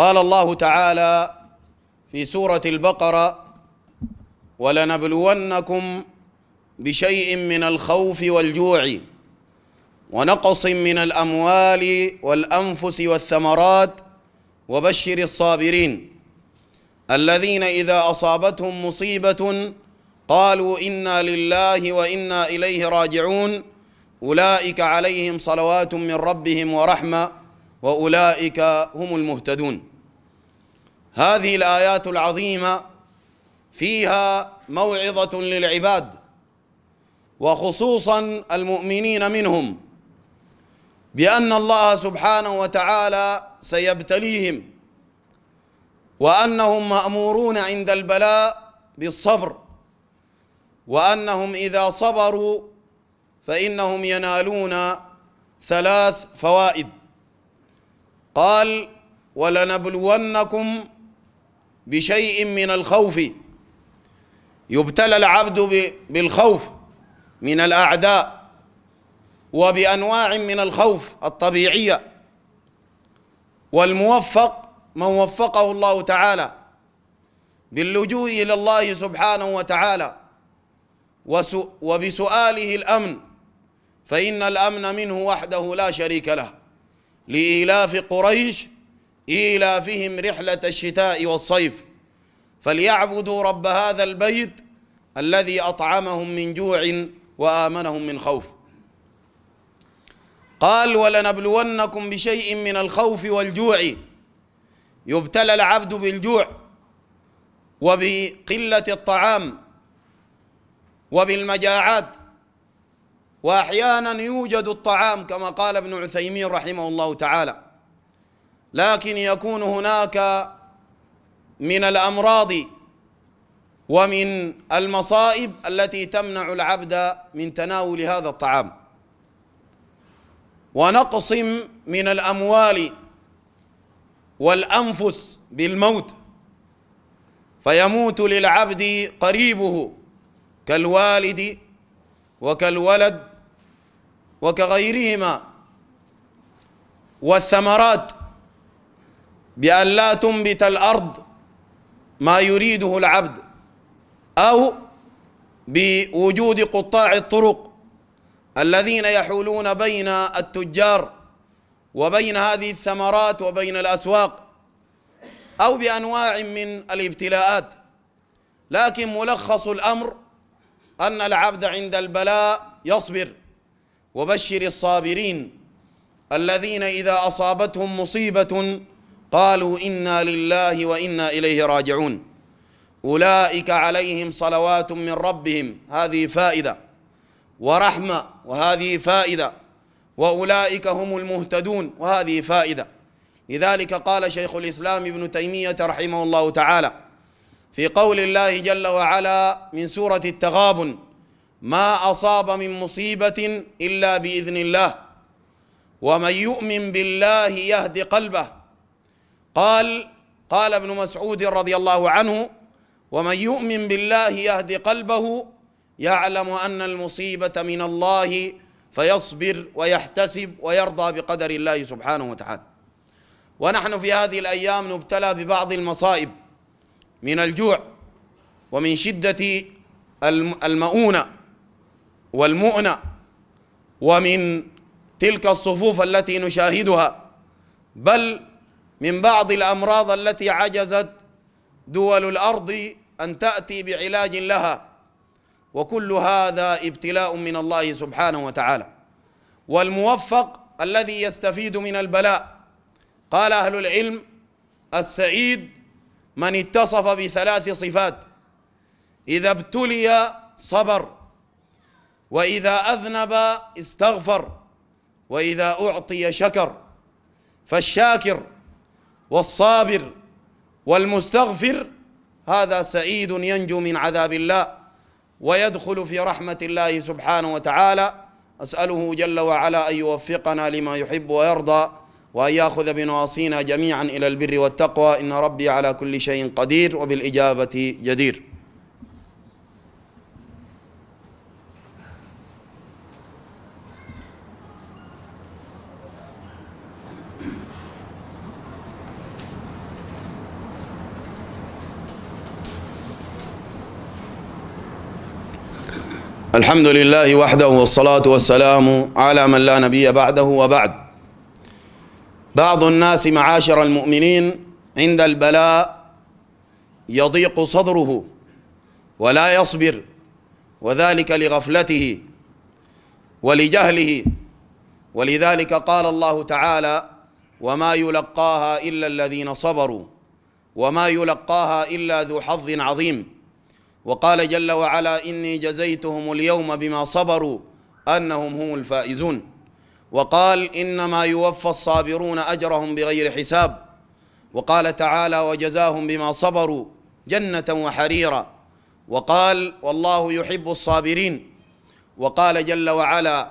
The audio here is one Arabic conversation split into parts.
قال الله تعالى في سورة البقرة ولنبلونكم بشيء من الخوف والجوع ونقص من الأموال والأنفس والثمرات وبشر الصابرين الذين إذا أصابتهم مصيبة قالوا إنا لله وإنا إليه راجعون أولئك عليهم صلوات من ربهم ورحمة وأولئك هم المهتدون هذه الآيات العظيمة فيها موعظة للعباد وخصوصا المؤمنين منهم بأن الله سبحانه وتعالى سيبتليهم وأنهم مأمورون عند البلاء بالصبر وأنهم إذا صبروا فإنهم ينالون ثلاث فوائد قال ولنبلونكم بشيء من الخوف يبتلى العبد بالخوف من الاعداء وبانواع من الخوف الطبيعيه والموفق من وفقه الله تعالى باللجوء الى الله سبحانه وتعالى وبسؤاله الامن فان الامن منه وحده لا شريك له لإيلاف قريش إيلافهم رحلة الشتاء والصيف فليعبدوا رب هذا البيت الذي أطعمهم من جوع وآمنهم من خوف قال ولنبلونكم بشيء من الخوف والجوع يبتلى العبد بالجوع وبقلة الطعام وبالمجاعات وأحيانا يوجد الطعام كما قال ابن عثيمين رحمه الله تعالى لكن يكون هناك من الامراض ومن المصائب التي تمنع العبد من تناول هذا الطعام ونقص من الاموال والانفس بالموت فيموت للعبد قريبه كالوالد وكالولد وكغيرهما والثمرات بأن لا تنبت الأرض ما يريده العبد أو بوجود قطاع الطرق الذين يحولون بين التجار وبين هذه الثمرات وبين الأسواق أو بأنواع من الابتلاءات لكن ملخص الأمر أن العبد عند البلاء يصبر وبشر الصابرين الذين إذا أصابتهم مصيبة قالوا انا لله وانا اليه راجعون اولئك عليهم صلوات من ربهم هذه فائده ورحمه وهذه فائده واولئك هم المهتدون وهذه فائده لذلك قال شيخ الاسلام ابن تيميه رحمه الله تعالى في قول الله جل وعلا من سوره التغابن ما اصاب من مصيبه الا باذن الله ومن يؤمن بالله يهد قلبه قال قال ابن مسعود رضي الله عنه ومن يؤمن بالله يهدي قلبه يعلم ان المصيبه من الله فيصبر ويحتسب ويرضى بقدر الله سبحانه وتعالى ونحن في هذه الايام نبتلى ببعض المصائب من الجوع ومن شده المؤونه والمؤنه ومن تلك الصفوف التي نشاهدها بل من بعض الامراض التي عجزت دول الارض ان تاتي بعلاج لها وكل هذا ابتلاء من الله سبحانه وتعالى والموفق الذي يستفيد من البلاء قال اهل العلم السعيد من اتصف بثلاث صفات اذا ابتلي صبر واذا اذنب استغفر واذا اعطي شكر فالشاكر والصابر والمستغفر هذا سعيد ينجو من عذاب الله ويدخل في رحمة الله سبحانه وتعالى أسأله جل وعلا أن يوفقنا لما يحب ويرضى وأن يأخذ بنواصينا جميعا إلى البر والتقوى إن ربي على كل شيء قدير وبالإجابة جدير الحمد لله وحده والصلاة والسلام على من لا نبي بعده وبعد بعض الناس معاشر المؤمنين عند البلاء يضيق صدره ولا يصبر وذلك لغفلته ولجهله ولذلك قال الله تعالى وما يلقاها إلا الذين صبروا وما يلقاها إلا ذو حظ عظيم وقال جل وعلا إني جزيتهم اليوم بما صبروا أنهم هم الفائزون وقال إنما يوفى الصابرون أجرهم بغير حساب وقال تعالى وجزاهم بما صبروا جنة وحريرا وقال والله يحب الصابرين وقال جل وعلا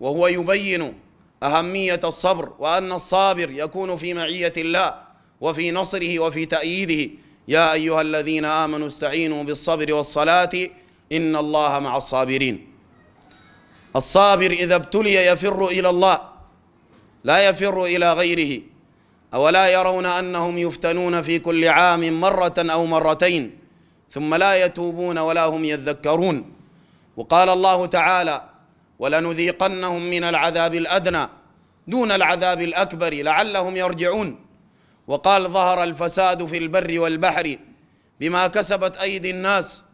وهو يبين أهمية الصبر وأن الصابر يكون في معية الله وفي نصره وفي تأييده يا أيها الذين آمنوا استعينوا بالصبر والصلاة إن الله مع الصابرين الصابر إذا ابتلي يفر إلى الله لا يفر إلى غيره أولا يرون أنهم يفتنون في كل عام مرة أو مرتين ثم لا يتوبون ولا هم يذكرون وقال الله تعالى ولنذيقنهم من العذاب الأدنى دون العذاب الأكبر لعلهم يرجعون وقال ظهر الفساد في البر والبحر بما كسبت ايدي الناس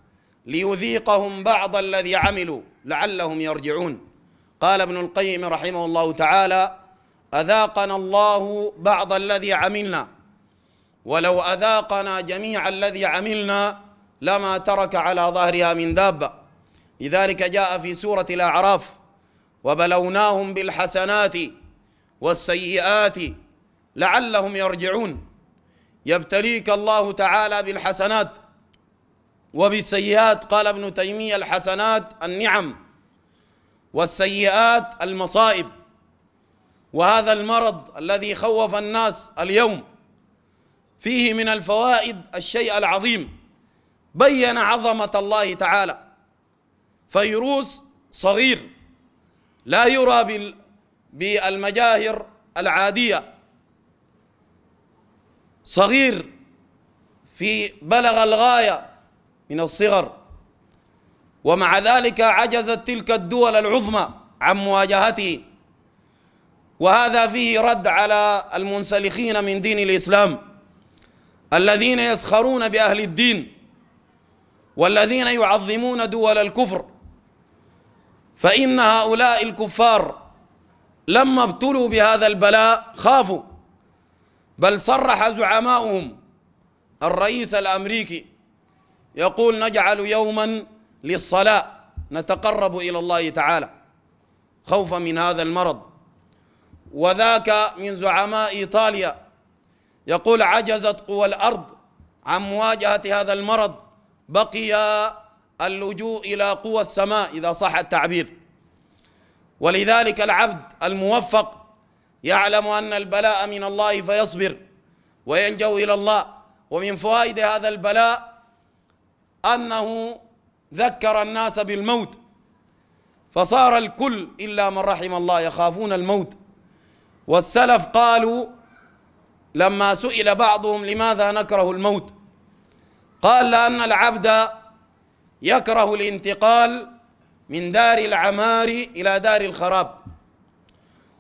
ليذيقهم بعض الذي عملوا لعلهم يرجعون قال ابن القيم رحمه الله تعالى اذاقنا الله بعض الذي عملنا ولو اذاقنا جميع الذي عملنا لما ترك على ظهرها من دابه لذلك جاء في سوره الاعراف وبلوناهم بالحسنات والسيئات لعلهم يرجعون يبتليك الله تعالى بالحسنات وبالسيئات قال ابن تيمية الحسنات النعم والسيئات المصائب وهذا المرض الذي خوف الناس اليوم فيه من الفوائد الشيء العظيم بين عظمة الله تعالى فيروس صغير لا يرى بالمجاهر العادية صغير في بلغ الغاية من الصغر ومع ذلك عجزت تلك الدول العظمى عن مواجهته وهذا فيه رد على المنسلخين من دين الإسلام الذين يسخرون بأهل الدين والذين يعظمون دول الكفر فإن هؤلاء الكفار لما ابتلوا بهذا البلاء خافوا بل صرح زعماؤهم الرئيس الامريكي يقول نجعل يوما للصلاه نتقرب الى الله تعالى خوفا من هذا المرض وذاك من زعماء ايطاليا يقول عجزت قوى الارض عن مواجهه هذا المرض بقي اللجوء الى قوى السماء اذا صح التعبير ولذلك العبد الموفق يعلم أن البلاء من الله فيصبر ويلجأ إلى الله ومن فوائد هذا البلاء أنه ذكر الناس بالموت فصار الكل إلا من رحم الله يخافون الموت والسلف قالوا لما سئل بعضهم لماذا نكره الموت قال لأن العبد يكره الانتقال من دار العمار إلى دار الخراب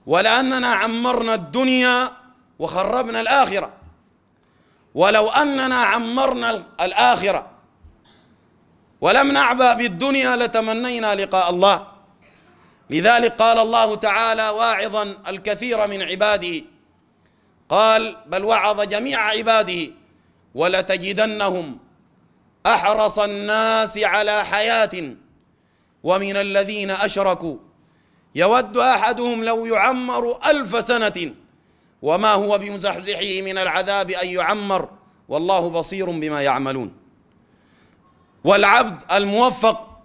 ولأننا عمرنا الدنيا وخربنا الآخرة ولو أننا عمرنا الآخرة ولم نعبأ بالدنيا لتمنينا لقاء الله لذلك قال الله تعالى واعظا الكثير من عباده قال بل وعظ جميع عباده ولتجدنهم احرص الناس على حياه ومن الذين اشركوا يود احدهم لو يعمر الف سنه وما هو بمزحزحه من العذاب ان يعمر والله بصير بما يعملون والعبد الموفق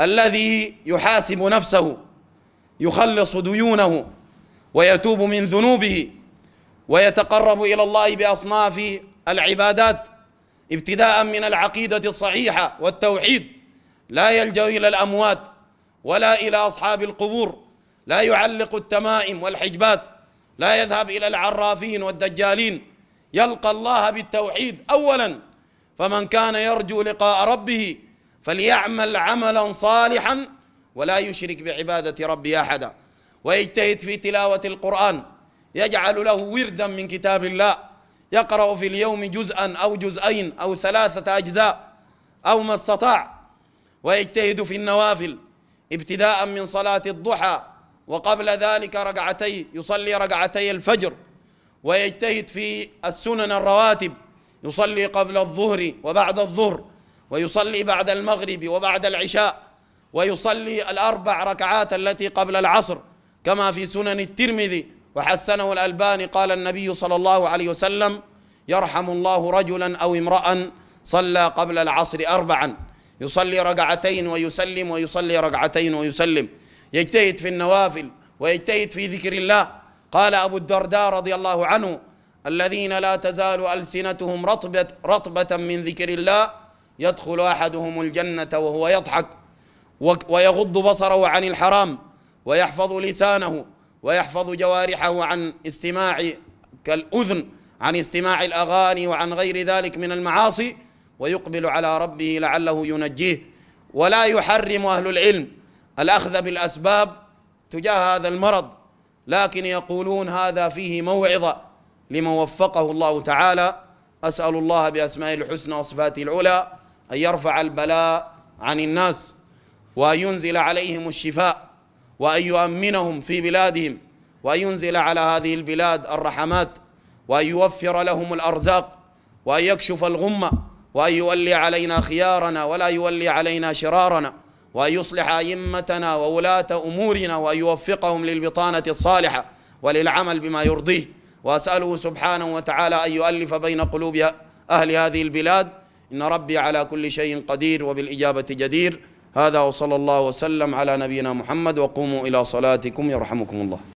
الذي يحاسب نفسه يخلص ديونه ويتوب من ذنوبه ويتقرب الى الله باصناف العبادات ابتداء من العقيده الصحيحه والتوحيد لا يلجا الى الاموات ولا إلى أصحاب القبور لا يعلق التمائم والحجبات لا يذهب إلى العرافين والدجالين يلقى الله بالتوحيد أولا فمن كان يرجو لقاء ربه فليعمل عملا صالحا ولا يشرك بعبادة ربه أحدا ويجتهد في تلاوة القرآن يجعل له وردا من كتاب الله يقرأ في اليوم جزءا أو جزئين أو ثلاثة أجزاء أو ما استطاع ويجتهد في النوافل ابتداء من صلاة الضحى وقبل ذلك ركعتي يصلي ركعتي الفجر ويجتهد في السنن الرواتب يصلي قبل الظهر وبعد الظهر ويصلي بعد المغرب وبعد العشاء ويصلي الأربع ركعات التي قبل العصر كما في سنن الترمذي وحسنه الألباني قال النبي صلى الله عليه وسلم يرحم الله رجلا أو امرأ صلى قبل العصر أربعا يصلي ركعتين ويسلم ويصلي ركعتين ويسلم يجتهد في النوافل ويجتهد في ذكر الله قال أبو الدرداء رضي الله عنه الذين لا تزال ألسنتهم رطبة, رطبة من ذكر الله يدخل أحدهم الجنة وهو يضحك ويغض بصره عن الحرام ويحفظ لسانه ويحفظ جوارحه عن استماع كالأذن عن استماع الأغاني وعن غير ذلك من المعاصي ويقبل على ربه لعله ينجيه ولا يحرم أهل العلم الأخذ بالأسباب تجاه هذا المرض لكن يقولون هذا فيه موعظة لمن وفقه الله تعالى أسأل الله بأسمائه الحسنى وصفاته العلى أن يرفع البلاء عن الناس وأن ينزل عليهم الشفاء وأن يؤمنهم في بلادهم وأن ينزل على هذه البلاد الرحمات وأن يوفر لهم الأرزاق وأن يكشف الغمة وأن يولي علينا خيارنا ولا يولي علينا شرارنا وأن يصلح أئمتنا وولاة أمورنا وأن يوفقهم للبطانة الصالحة وللعمل بما يرضيه وأسأله سبحانه وتعالى أن يؤلف بين قلوب أهل هذه البلاد إن ربي على كل شيء قدير وبالإجابة جدير هذا وصلى الله وسلم على نبينا محمد وقوموا إلى صلاتكم يرحمكم الله